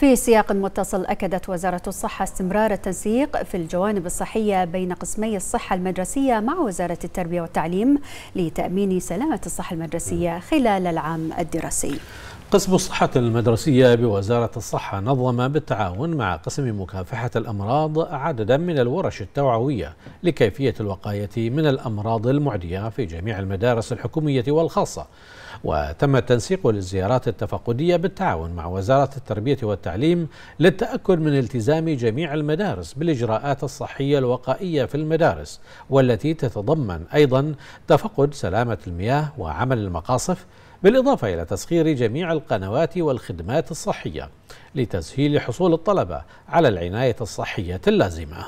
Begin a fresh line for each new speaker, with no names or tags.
في
سياق متصل أكدت وزارة الصحة استمرار التنسيق في الجوانب الصحية بين قسمي الصحة المدرسية مع وزارة التربية والتعليم لتأمين سلامة الصحة المدرسية خلال العام الدراسي
قسم الصحة المدرسية بوزارة الصحة نظم بالتعاون مع قسم مكافحة الأمراض عددا من الورش التوعوية لكيفية الوقاية من الأمراض المعدية في جميع المدارس الحكومية والخاصة وتم التنسيق للزيارات التفقدية بالتعاون مع وزارة التربية والتعليم للتأكد من التزام جميع المدارس بالإجراءات الصحية الوقائية في المدارس والتي تتضمن أيضا تفقد سلامة المياه وعمل المقاصف بالإضافة إلى تسخير جميع القنوات والخدمات الصحية لتسهيل حصول الطلبة على العناية الصحية اللازمة